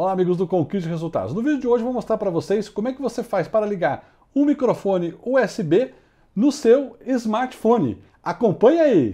Olá amigos do Conquista Resultados. No vídeo de hoje eu vou mostrar para vocês como é que você faz para ligar um microfone USB no seu smartphone. Acompanhe aí!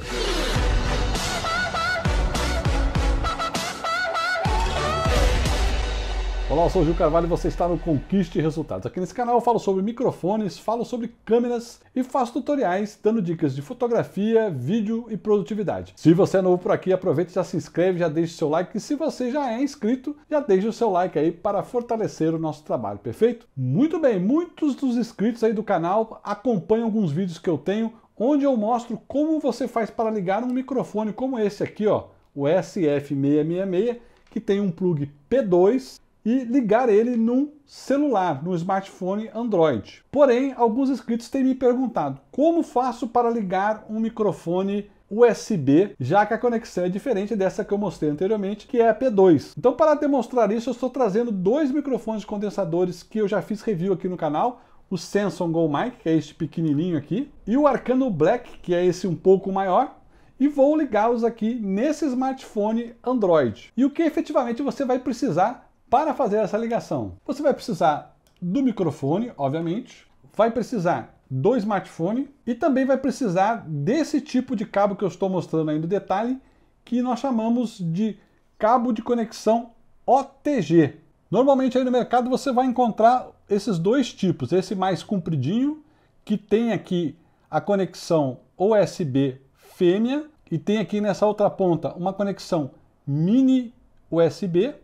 Olá, eu sou o Gil Carvalho e você está no Conquiste Resultados. Aqui nesse canal eu falo sobre microfones, falo sobre câmeras e faço tutoriais dando dicas de fotografia, vídeo e produtividade. Se você é novo por aqui, aproveita e já se inscreve, já deixa o seu like. E se você já é inscrito, já deixa o seu like aí para fortalecer o nosso trabalho, perfeito? Muito bem, muitos dos inscritos aí do canal acompanham alguns vídeos que eu tenho onde eu mostro como você faz para ligar um microfone como esse aqui, ó, o SF666, que tem um plug P2 e ligar ele num celular, num smartphone Android. Porém, alguns inscritos têm me perguntado como faço para ligar um microfone USB, já que a conexão é diferente dessa que eu mostrei anteriormente, que é a P2. Então, para demonstrar isso, eu estou trazendo dois microfones condensadores que eu já fiz review aqui no canal, o Samsung Go Mic, que é este pequenininho aqui, e o Arcano Black, que é esse um pouco maior, e vou ligá-los aqui nesse smartphone Android. E o que efetivamente você vai precisar para fazer essa ligação, você vai precisar do microfone, obviamente, vai precisar do smartphone e também vai precisar desse tipo de cabo que eu estou mostrando aí no detalhe, que nós chamamos de cabo de conexão OTG. Normalmente aí no mercado você vai encontrar esses dois tipos, esse mais compridinho, que tem aqui a conexão USB fêmea e tem aqui nessa outra ponta uma conexão mini USB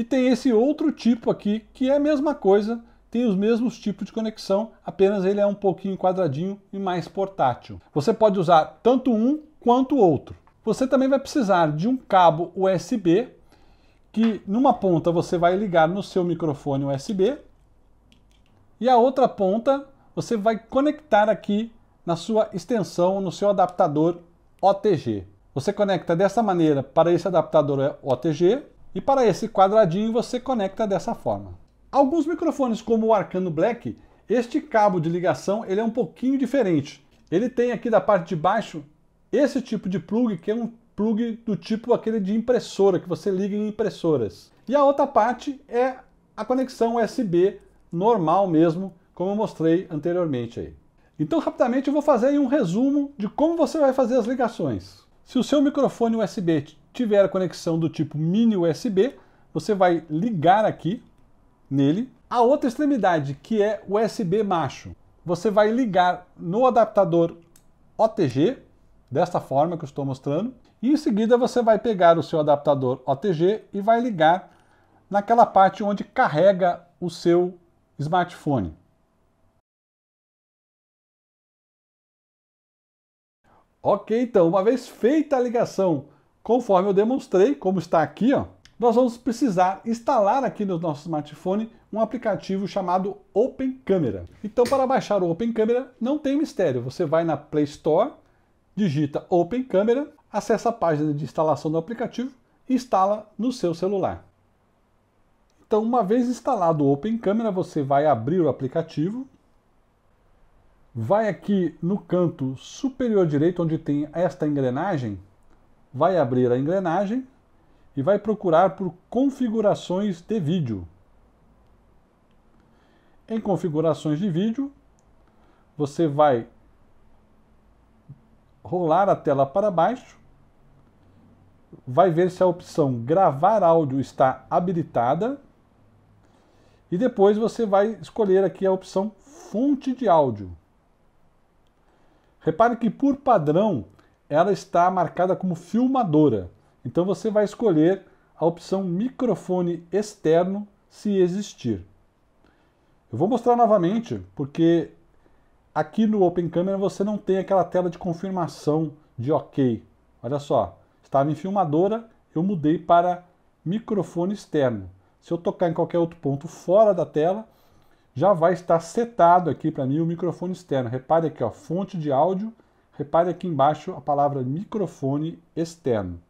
e tem esse outro tipo aqui, que é a mesma coisa, tem os mesmos tipos de conexão, apenas ele é um pouquinho quadradinho e mais portátil. Você pode usar tanto um quanto o outro. Você também vai precisar de um cabo USB, que numa ponta você vai ligar no seu microfone USB, e a outra ponta você vai conectar aqui na sua extensão, no seu adaptador OTG. Você conecta dessa maneira para esse adaptador OTG e para esse quadradinho você conecta dessa forma. Alguns microfones como o Arcano Black, este cabo de ligação ele é um pouquinho diferente. Ele tem aqui da parte de baixo esse tipo de plug, que é um plug do tipo aquele de impressora, que você liga em impressoras. E a outra parte é a conexão USB normal mesmo, como eu mostrei anteriormente aí. Então rapidamente eu vou fazer um resumo de como você vai fazer as ligações. Se o seu microfone USB tiver a conexão do tipo mini USB, você vai ligar aqui nele. A outra extremidade, que é USB macho, você vai ligar no adaptador OTG, desta forma que eu estou mostrando, e em seguida você vai pegar o seu adaptador OTG e vai ligar naquela parte onde carrega o seu smartphone. Ok, então, uma vez feita a ligação Conforme eu demonstrei, como está aqui, ó, nós vamos precisar instalar aqui no nosso smartphone um aplicativo chamado Open Camera. Então, para baixar o Open Camera, não tem mistério. Você vai na Play Store, digita Open Camera, acessa a página de instalação do aplicativo e instala no seu celular. Então, uma vez instalado o Open Camera, você vai abrir o aplicativo, vai aqui no canto superior direito onde tem esta engrenagem, vai abrir a engrenagem e vai procurar por configurações de vídeo. Em configurações de vídeo, você vai rolar a tela para baixo, vai ver se a opção gravar áudio está habilitada e depois você vai escolher aqui a opção fonte de áudio. Repare que por padrão ela está marcada como filmadora. Então você vai escolher a opção microfone externo se existir. Eu vou mostrar novamente, porque aqui no Open Camera você não tem aquela tela de confirmação de OK. Olha só, estava em filmadora, eu mudei para microfone externo. Se eu tocar em qualquer outro ponto fora da tela, já vai estar setado aqui para mim o microfone externo. Repare aqui, ó, fonte de áudio repare aqui embaixo a palavra microfone externo.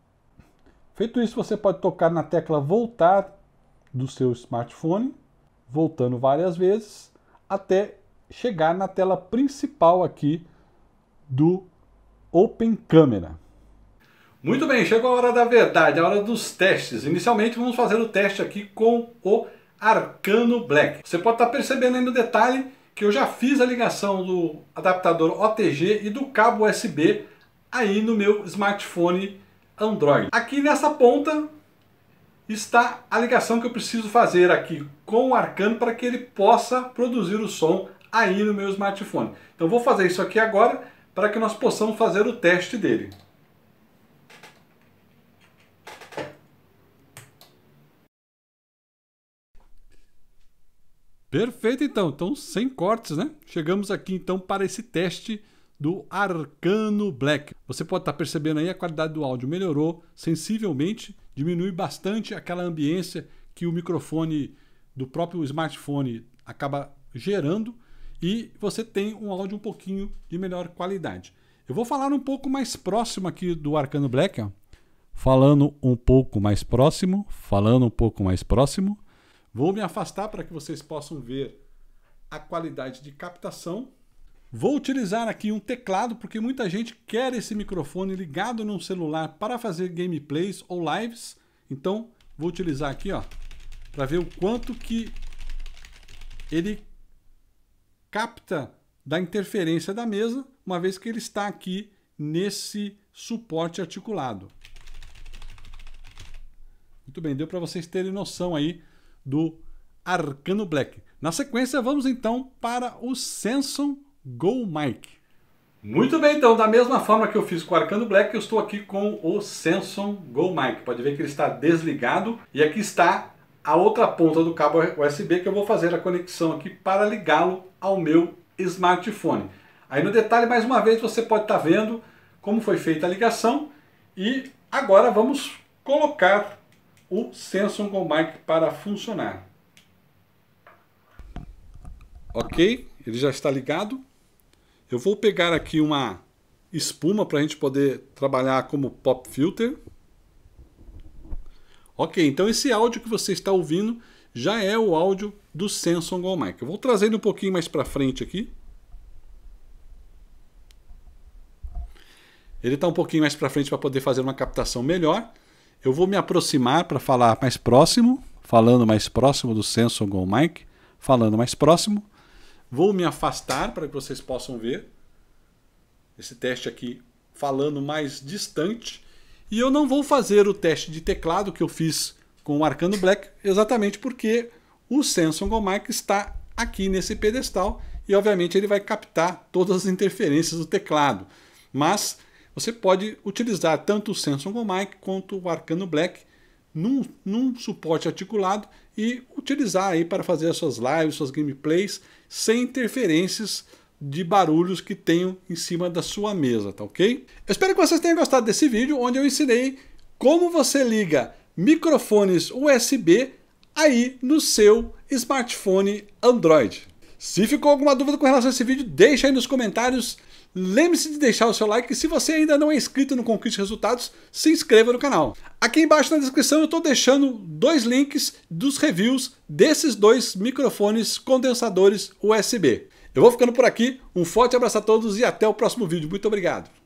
Feito isso, você pode tocar na tecla voltar do seu smartphone, voltando várias vezes, até chegar na tela principal aqui do Open Camera. Muito bem, chegou a hora da verdade, a hora dos testes. Inicialmente vamos fazer o teste aqui com o Arcano Black. Você pode estar percebendo aí no detalhe que eu já fiz a ligação do adaptador OTG e do cabo USB aí no meu smartphone Android. Aqui nessa ponta está a ligação que eu preciso fazer aqui com o Arcano para que ele possa produzir o som aí no meu smartphone. Então vou fazer isso aqui agora para que nós possamos fazer o teste dele. Perfeito, então. Então, sem cortes, né? Chegamos aqui, então, para esse teste do Arcano Black. Você pode estar tá percebendo aí a qualidade do áudio melhorou sensivelmente, diminui bastante aquela ambiência que o microfone do próprio smartphone acaba gerando e você tem um áudio um pouquinho de melhor qualidade. Eu vou falar um pouco mais próximo aqui do Arcano Black, ó. falando um pouco mais próximo, falando um pouco mais próximo. Vou me afastar para que vocês possam ver a qualidade de captação. Vou utilizar aqui um teclado, porque muita gente quer esse microfone ligado num celular para fazer gameplays ou lives. Então, vou utilizar aqui, ó, para ver o quanto que ele capta da interferência da mesa, uma vez que ele está aqui nesse suporte articulado. Muito bem, deu para vocês terem noção aí do Arcano Black. Na sequência, vamos então para o Samson Go Mike. Muito bem, então, da mesma forma que eu fiz com o Arcano Black, eu estou aqui com o Samsung Go Mic. Pode ver que ele está desligado e aqui está a outra ponta do cabo USB que eu vou fazer a conexão aqui para ligá-lo ao meu smartphone. Aí no detalhe, mais uma vez, você pode estar tá vendo como foi feita a ligação e agora vamos colocar o Samsung Go Mic para funcionar. Ok, ele já está ligado. Eu vou pegar aqui uma espuma para a gente poder trabalhar como pop filter. Ok, então esse áudio que você está ouvindo já é o áudio do Samsung Go Mic. Eu vou trazer ele um pouquinho mais para frente aqui. Ele está um pouquinho mais para frente para poder fazer uma captação melhor. Eu vou me aproximar para falar mais próximo, falando mais próximo do Samsung ou Mike, falando mais próximo. Vou me afastar para que vocês possam ver esse teste aqui falando mais distante. E eu não vou fazer o teste de teclado que eu fiz com o Arcano Black, exatamente porque o Samsung ou Mike está aqui nesse pedestal e obviamente ele vai captar todas as interferências do teclado. Mas você pode utilizar tanto o Samsung Mic quanto o Arcano Black num, num suporte articulado e utilizar aí para fazer as suas lives, suas gameplays, sem interferências de barulhos que tenham em cima da sua mesa, tá ok? Eu espero que vocês tenham gostado desse vídeo, onde eu ensinei como você liga microfones USB aí no seu smartphone Android. Se ficou alguma dúvida com relação a esse vídeo, deixa aí nos comentários. Lembre-se de deixar o seu like e se você ainda não é inscrito no Conquiste Resultados, se inscreva no canal. Aqui embaixo na descrição eu estou deixando dois links dos reviews desses dois microfones condensadores USB. Eu vou ficando por aqui, um forte abraço a todos e até o próximo vídeo. Muito obrigado!